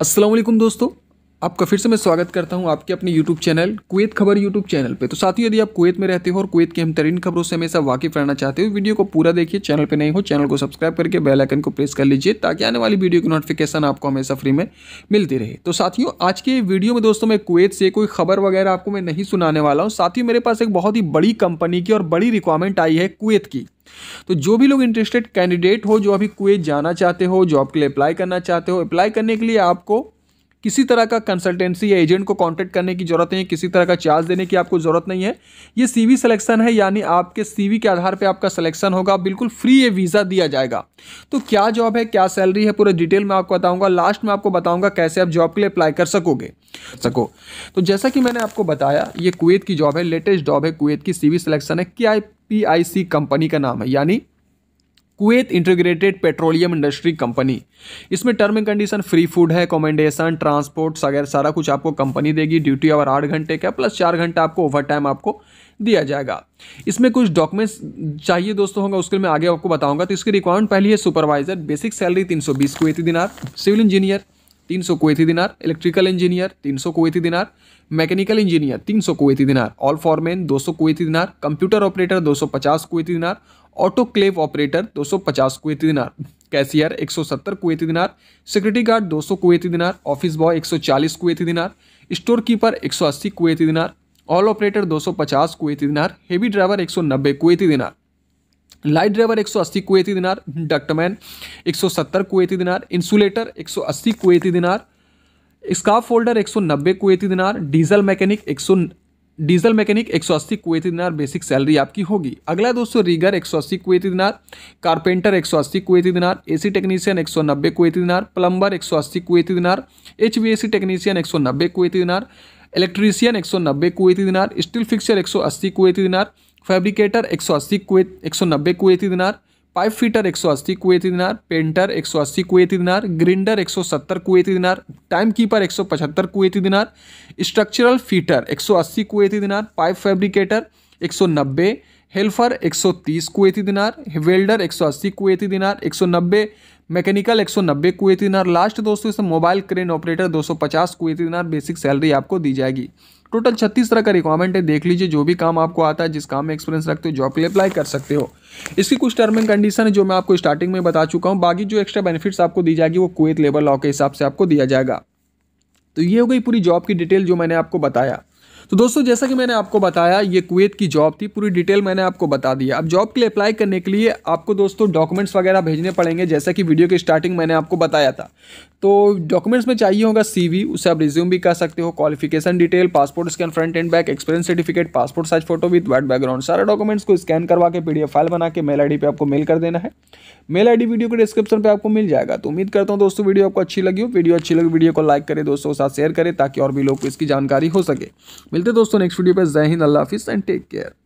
असलम दोस्तों आपका फिर से मैं स्वागत करता हूं आपके अपने YouTube चैनल कुवैत खबर YouTube चैनल पे तो साथियों यदि आप कुवैत में रहते हो और कुवैत की हम तरीन खबरों से हमेशा वाकिफ रहना चाहते हो वीडियो को पूरा देखिए चैनल पे नहीं हो चैनल को सब्सक्राइब करके बेल आइकन को प्रेस कर लीजिए ताकि आने वाली वीडियो की नोटिफिकेशन आपको हमेशा फ्री में मिलती रहे तो साथियों आज के वीडियो में दोस्तों मैं कुवैत से कोई खबर वगैरह आपको मैं नहीं सुनाने वाला हूँ साथियों मेरे पास एक बहुत ही बड़ी कंपनी की और बड़ी रिक्वायरमेंट आई है कुवैत की तो जो भी लोग इंटरेस्टेड कैंडिडेट हो जो अभी कुवैत जाना चाहते हो जॉब के लिए अप्लाई करना चाहते हो अप्लाई करने के लिए आपको किसी तरह का कंसल्टेंसी या एजेंट को कॉन्टैक्ट करने की ज़रूरत नहीं है किसी तरह का चार्ज देने की आपको ज़रूरत नहीं है ये सीवी सिलेक्शन है यानी आपके सीवी के आधार पर आपका सिलेक्शन होगा बिल्कुल फ्री ये वीज़ा दिया जाएगा तो क्या जॉब है क्या सैलरी है पूरे डिटेल में आपको बताऊँगा लास्ट में आपको बताऊँगा कैसे आप जॉब के लिए अप्लाई कर सकोगे सको तो जैसा कि मैंने आपको बताया ये कुवैत की जॉब है लेटेस्ट जॉब है कुवैत की सीवी सिलेक्शन है क्या पी आई सी कंपनी का नाम है यानी Kuwait integrated petroleum industry company इसमें term and condition free food है अकोमेंडेशन ट्रांसपोर्ट वगैरह सारा कुछ आपको कंपनी देगी ड्यूटी आवर आठ घंटे का प्लस चार घंटा आपको ओवर टाइम आपको दिया जाएगा इसमें कुछ डॉक्यूमेंट्स चाहिए दोस्तों होंगे उसके मैं आगे आपको बताऊंगा तो इसकी रिक्वायरमेंट पहली है सुपरवाइजर बेसिक सैलरी तीन सौ बीस दिनार सिविल इंजीनियर तीन सौ कुवैती दिनार इलेक्ट्रिकल इंजीनियर तीन सौ कुवैती दिनार मैकेनिकल इंजीनियर तीन सौ कुवैती दिनार ऑल फॉरमैन दो सौ कुवैती दिनार कंप्यूटर ऑपरेटर दो सौ पचास Kuwaiti dinar autoclave operator 250 Kuwaiti dinar cashier 170 Kuwaiti dinar security guard 200 Kuwaiti dinar office boy 140 Kuwaiti dinar store keeper 180 Kuwaiti dinar all operator 250 Kuwaiti dinar heavy driver 190 Kuwaiti dinar light driver 180 Kuwaiti dinar ductman 170 Kuwaiti dinar insulator 180 Kuwaiti dinar scaffolder 190 Kuwaiti dinar diesel mechanic सौ diesel mechanic एक सौ अस्सी कुएती दिनार basic salary आपकी होगी अगला दोस्तों rigger एक सौ अस्सी कुएती दिनार कारपेंटर अस्सी कुएती दिनार ए सी टेक्नीशियन एक सौ नब्बे कुएती दिनार प्लम्बर एक सौ अस्सी कुएती दिनार एच वी सी टेक्नीशियन एक सौ नब्बे कुएती दिनार इलेक्ट्रीशियन एक सौ नब्बे कुएती दिनार स्टील फिक्सर एक सौ अस्सी कुएती दिनार फैब्रिकेटर एक सौ नब्बे कुएती दिनार पाइप फिटर एक सौ अस्सी कुएं थी दिनार पेंटर एक सौ अस्सी कुएं थी दिनार ग्रिंडर एक सौ सत्तर कुएं थी दिनार टाइम कीपर एक सौ पचहत्तर कुएं थी दिनार स्ट्रक्चरल फीटर एक सौ अस्सी कुएं थी दिनार पाइप फैब्रिकेटर एक सौ नब्बे हेल्फर एक सौ तीस कुएं थी दिनार वेल्डर एक सौ अस्सी कुएं थी दिनार एक सौ नब्बे मैकेनिकल 190 कुवैती दिनार लास्ट दोस्तों इसमें mobile crane operator 250 Kuwaiti dinar basic salary आपको दी जाएगी टोटल छत्तीस तरह का रिक्वायरमेंट है देख लीजिए जो भी काम आपको आता है जिस काम में एक्सपीरियंस रखते हो जॉब के लिए अप्लाई कर सकते हो इसकी कुछ टर्म एंड कंडीशन है जो मैं आपको स्टार्टिंग में बता चुका हूँ बाकी जो एक्स्ट्रा बेनिफिट्स आपको दी जाएगी वो कुएत लेबर लॉ के हिसाब से आपको दिया जाएगा तो ये हो गई पूरी जॉब की डिटेल जो मैंने आपको बताया तो दोस्तों जैसा कि मैंने आपको बताया ये कुवैत की जॉब थी पूरी डिटेल मैंने आपको बता दिया अब जॉब के लिए अप्लाई करने के लिए आपको दोस्तों डॉक्यूमेंट्स वगैरह भेजने पड़ेंगे जैसा कि वीडियो के स्टार्टिंग मैंने आपको बताया था तो डॉक्यूमेंट्स में चाहिए होगा सी उसे आप रिज्यूम भी कर सकते हो qualification detail passport scan front and back experience certificate passport size photo with white background सारे डॉक्यूमेंट्स को स्कैन करवा के पी फाइल बना के मेल आई पे आपको मेल कर देना है मेल आई वीडियो के डिस्क्रिप्शन पर आपको मिल जाएगा तो उम्मीद करता हूँ दोस्तों वीडियो आपको अच्छी लगी हो वीडियो अच्छी लगी वीडियो को लाइक करें दोस्तों के साथ शेयर करें ताकि और भी लोग को इसकी जानकारी हो सके मिलते दोस्तों नेक्स्ट वीडियो पर जय हिंद अल्लाह हाफिज़ एंड टेक केयर